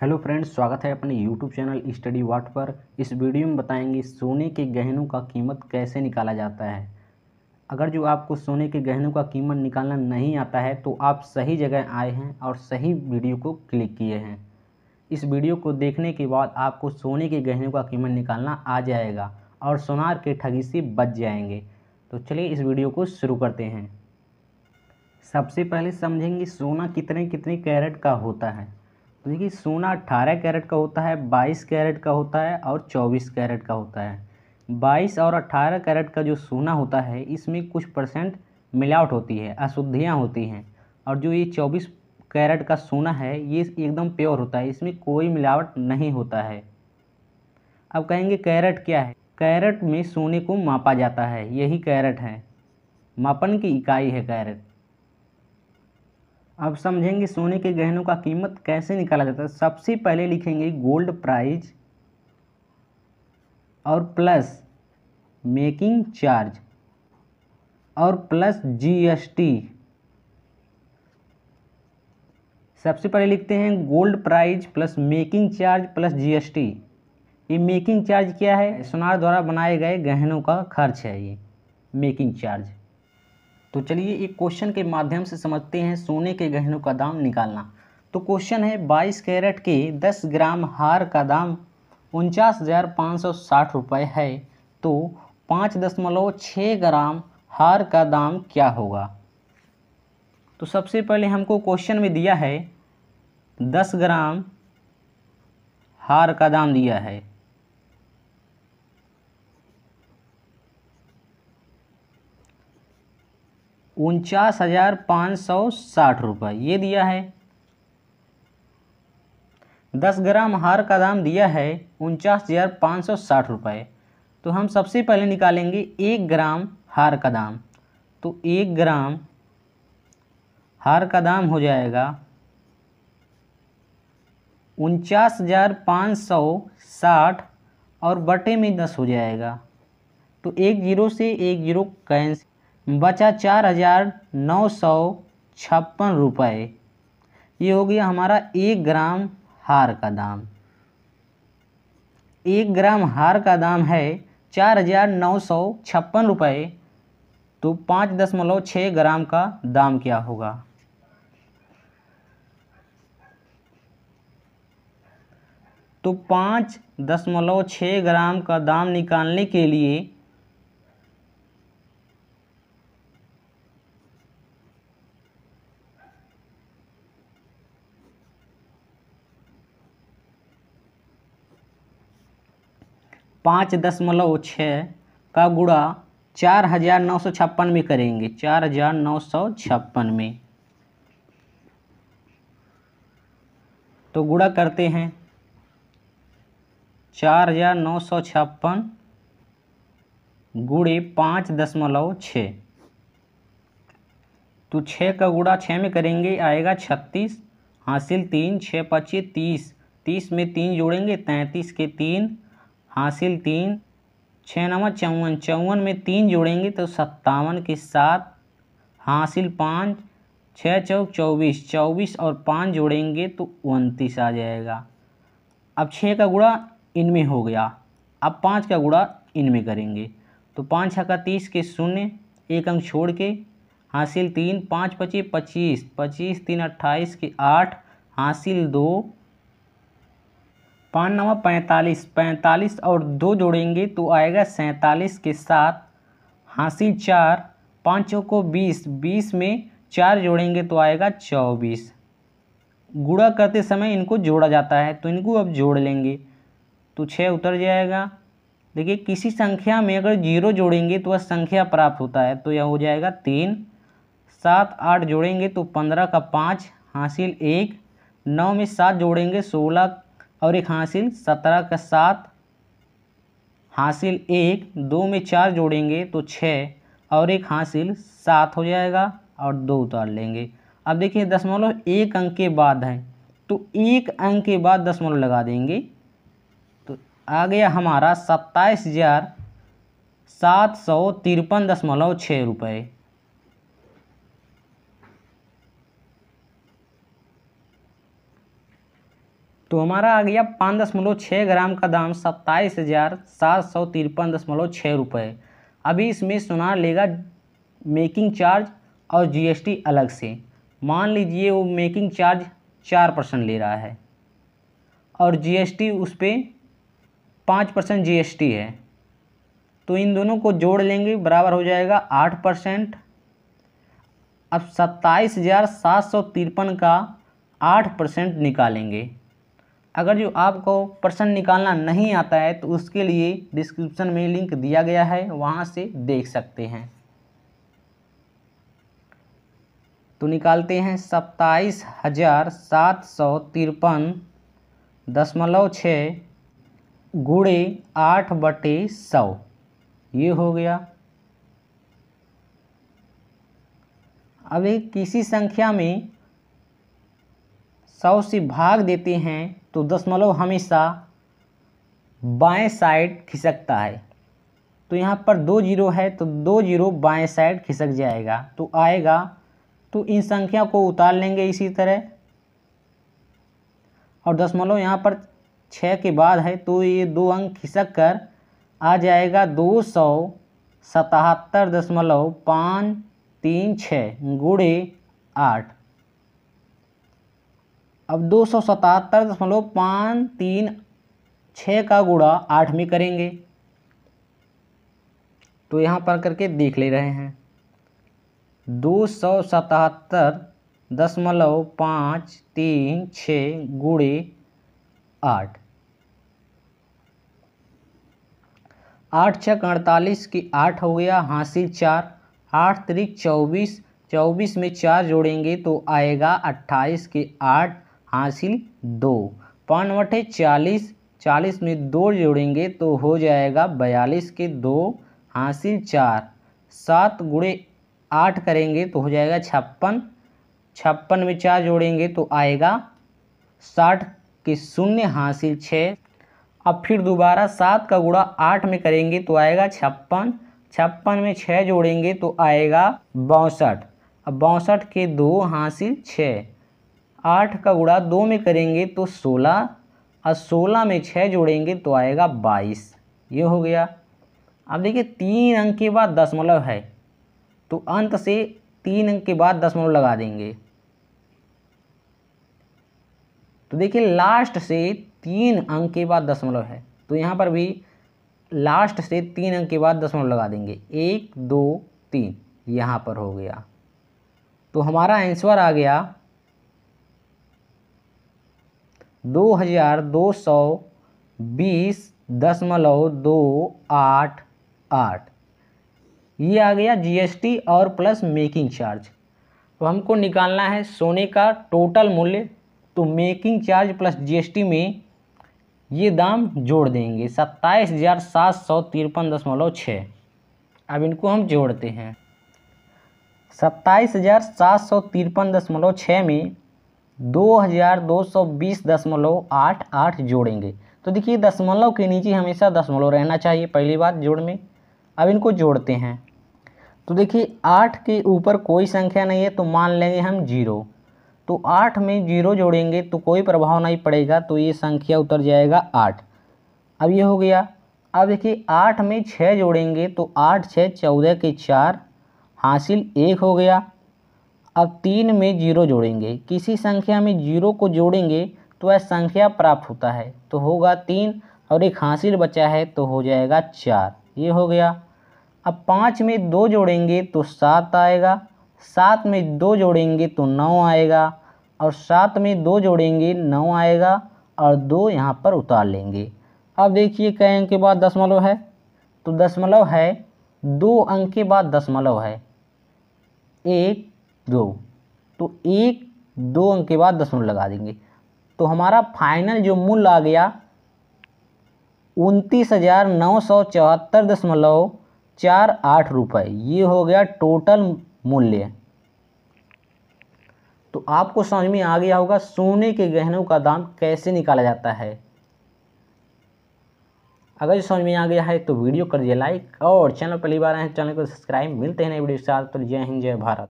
hello friends स्वागत है अपने यूट्यूब चैनल स्टडी वाट पर इस वीडियो में बताएंगे सोने के गहनों का कीमत कैसे निकाला जाता है अगर जो आपको सोने के गहनों का कीमत निकालना नहीं आता है तो आप सही जगह आए हैं और सही वीडियो को क्लिक किए हैं इस वीडियो को देखने के बाद आपको सोने के गहनों का कीमत निकालना आ जाएगा और सोनार के ठगी से बच जाएंगे तो चलिए इस वीडियो को शुरू करते हैं सबसे पहले समझेंगे सोना कितने कितने कैरेट का होता है तो देखिए सोना अट्ठारह कैरेट का होता है बाईस कैरेट का होता है और चौबीस कैरेट का होता है बाईस और अट्ठारह कैरेट का जो सोना होता है इसमें कुछ परसेंट मिलावट होती है अशुद्धियाँ होती हैं और जो ये चौबीस कैरेट का सोना है ये एकदम प्योर होता है इसमें कोई मिलावट नहीं होता है अब कहेंगे कैरेट क्या है कैरेट में सोने को मापा जाता है यही कैरेट है मापन की इकाई है कैरेट अब समझेंगे सोने के गहनों का कीमत कैसे निकाला जाता है सबसे पहले लिखेंगे गोल्ड प्राइज और प्लस मेकिंग चार्ज और प्लस जीएसटी सबसे पहले लिखते हैं gold price plus making charge plus GST ये मेकिंग चार्ज क्या है सोनार द्वारा बनाए गए गहनों का खर्च है ये मेकिंग चार्ज तो चलिए एक क्वेश्चन के माध्यम से समझते हैं सोने के गहनों का दाम निकालना तो क्वेश्चन है बाईस कैरेट के दस ग्राम हार का दाम उनचास हज़ार पाँच सौ साठ रुपये है तो पाँच दशमलव छः ग्राम हार का दाम क्या होगा तो सबसे पहले हमको क्वेश्चन में दिया है दस ग्राम हार का दाम दिया है उनचास हज़ार पाँच सौ साठ रुपये ये दिया है दस ग्राम हार का दाम दिया है उनचास हज़ार पाँच सौ साठ रुपये तो हम सबसे पहले निकालेंगे एक ग्राम हार का दाम तो एक ग्राम हार का दाम हो जाएगा उनचास हज़ार पाँच सौ साठ और बटे में दस हो जाएगा तो एक जीरो से एक जीरो कैंसिल बचा चार हज़ार नौ सौ छप्पन रुपये ये हो गया हमारा एक ग्राम हार का दाम एक ग्राम हार का दाम है चार हज़ार नौ सौ छप्पन रुपये तो पाँच दशमलव छः ग्राम का दाम क्या होगा तो पाँच दशमलव छः ग्राम का दाम निकालने के लिए पाँच दशमलव छः का गुणा चार हज़ार नौ सौ छप्पन में करेंगे चार हज़ार नौ सौ छप्पन में तो गुणा करते हैं चार हज़ार नौ सौ छप्पन गुड़े पाँच दशमलव छः तो छः का गुड़ा छः में करेंगे आएगा छत्तीस हासिल तीन छः पच्चीस तीस तीस में तीन जोड़ेंगे तैंतीस के तीन हासिल तीन छः नवा चौवन चौवन में तीन जोड़ेंगे तो सत्तावन के साथ हासिल पाँच छः चौक चौबीस चौबीस और पाँच जोड़ेंगे तो उनतीस आ जाएगा अब छः का गुड़ा इनमें हो गया अब पाँच का गुड़ा इनमें करेंगे तो पाँच छः का तीस के शून्य एक अंक छोड़ के हासिल तीन पाँच पच्चीस पच्चीस पच्चीस तीन अट्ठाईस के आठ हासिल दो पाँच नवा पैंतालीस पैंतालीस और दो जोड़ेंगे तो आएगा सैंतालीस के साथ हाँसी चार पाँचों को बीस बीस में चार जोड़ेंगे तो आएगा चौबीस गुड़ा करते समय इनको जोड़ा जाता है तो इनको अब जोड़ लेंगे तो छः उतर जाएगा देखिए किसी संख्या में अगर जीरो जोड़ेंगे तो वह संख्या प्राप्त होता है तो यह हो जाएगा तीन सात आठ जोड़ेंगे तो पंद्रह का पाँच हासिल एक नौ में सात जोड़ेंगे सोलह और एक हासिल सत्रह का सात हासिल एक दो में चार जोड़ेंगे तो छः और एक हासिल सात हो जाएगा और दो उतार लेंगे अब देखिए दशमलव एक अंक के बाद है तो एक अंक के बाद दशमलव लगा देंगे तो आ गया हमारा सत्ताईस हज़ार सात सौ तिरपन दशमलव छः रुपये तो हमारा आ गया पाँच दशमलव छः ग्राम का दाम सत्ताईस हज़ार सात सौ तिरपन दशमलव छः रुपये अभी इसमें सुनार लेगा मेकिंग चार्ज और जीएसटी अलग से मान लीजिए वो मेकिंग चार्ज चार परसेंट ले रहा है और जीएसटी उस पर पाँच परसेंट जी है तो इन दोनों को जोड़ लेंगे बराबर हो जाएगा आठ परसेंट अब सत्ताईस हज़ार सात सौ तिरपन का आठ परसेंट निकालेंगे अगर जो आपको प्रश्न निकालना नहीं आता है तो उसके लिए डिस्क्रिप्शन में लिंक दिया गया है वहाँ से देख सकते हैं तो निकालते हैं सत्ताईस हजार सात सौ तिरपन दशमलव छः गुड़े आठ बटे सौ ये हो गया अभी किसी संख्या में सौ से भाग देते हैं तो दशमलव मतलब हमेशा बाएं साइड खिसकता है तो यहाँ पर दो जीरो है तो दो जीरो बाएं साइड खिसक जाएगा तो आएगा तो इन संख्या को उतार लेंगे इसी तरह और दशमलव मतलब यहाँ पर छः के बाद है तो ये दो अंक खिसक कर आ जाएगा दो सौ सतहत्तर दशमलव पाँच तीन छः गुड़े आठ अब दो सौ सतहत्तर दशमलव पाँच तीन छः का गुड़ा आठ में करेंगे तो यहाँ पर करके देख ले रहे हैं दो सौ सतहत्तर दशमलव पाँच तीन छः गुड़े आठ आठ छः अड़तालीस की आठ हो गया हासिल चार आठ तरीक चौबीस चौबीस में चार जोड़ेंगे तो आएगा अट्ठाईस के आठ हासिल दो पाँच बटे चालीस चालीस में दो जोड़ेंगे तो हो जाएगा बयालीस के दो हासिल चार सात गुड़े आठ करेंगे तो हो जाएगा छप्पन छप्पन में चार जोड़ेंगे तो आएगा साठ के शून्य हासिल छः अब फिर दोबारा सात का गुड़ा आठ में करेंगे तो आएगा छप्पन छप्पन में छः जोड़ेंगे तो आएगा बासठ अब बासठ के दो हासिल छः आठ का गुड़ा दो में करेंगे तो सोलह और सोलह में छः जोड़ेंगे तो आएगा बाईस ये हो गया अब देखिए तीन अंक के बाद दशमलव मतलब है तो अंत से तीन अंक के बाद दशमलव मतलब लगा देंगे तो देखिए लास्ट से तीन अंक के बाद दशमलव मतलब है तो यहाँ पर भी लास्ट से तीन अंक के बाद दशमलव लगा देंगे एक दो तीन यहाँ पर हो गया तो हमारा आंसर आ गया दो हज़ार दो सौ बीस दो आठ आठ ये आ गया जीएसटी और प्लस मेकिंग चार्ज तो हमको निकालना है सोने का टोटल मूल्य तो मेकिंग चार्ज प्लस जीएसटी में ये दाम जोड़ देंगे सत्ताईस हज़ार सात सौ तिरपन दशमलव छः अब इनको हम जोड़ते हैं सत्ताईस हज़ार सात सौ तिरपन दशमलव छः में दो हज़ार दो सौ बीस दशमलव आठ आठ जोड़ेंगे तो देखिए दशमलव के नीचे हमेशा दशमलव रहना चाहिए पहली बात जोड़ में अब इनको जोड़ते हैं तो देखिए आठ के ऊपर कोई संख्या नहीं है तो मान लेंगे हम जीरो तो आठ में जीरो जोड़ेंगे तो कोई प्रभाव नहीं पड़ेगा तो ये संख्या उतर जाएगा आठ अब ये हो गया अब देखिए आठ में छः जोड़ेंगे तो आठ छः चौदह के चार हासिल एक हो गया अब तीन में जीरो जोड़ेंगे किसी संख्या में जीरो को जोड़ेंगे तो वह संख्या प्राप्त होता है तो होगा तीन और एक हासिल बचा है तो हो जाएगा चार ये हो गया अब पाँच में दो जोड़ेंगे तो सात आएगा सात में दो जोड़ेंगे तो नौ आएगा और सात में दो जोड़ेंगे नौ आएगा और दो यहाँ पर उतार लेंगे अब देखिए कई अंक के बाद दशमलव है तो दशमलव है दो अंक के बाद दशमलव है एक दो तो एक दो अंक के बाद दशमलव लगा देंगे तो हमारा फाइनल जो मूल्य आ गया उनतीस हज़ार नौ सौ चौहत्तर दशमलव चार आठ रुपये ये हो गया टोटल मूल्य तो आपको समझ में आ गया होगा सोने के गहनों का दाम कैसे निकाला जाता है अगर समझ में आ गया है तो वीडियो कर दिए लाइक और चैनल पहली बार आए चैनल को सब्सक्राइब मिलते हैं नए वीडियो के साथ तो जय हिंद जय भारत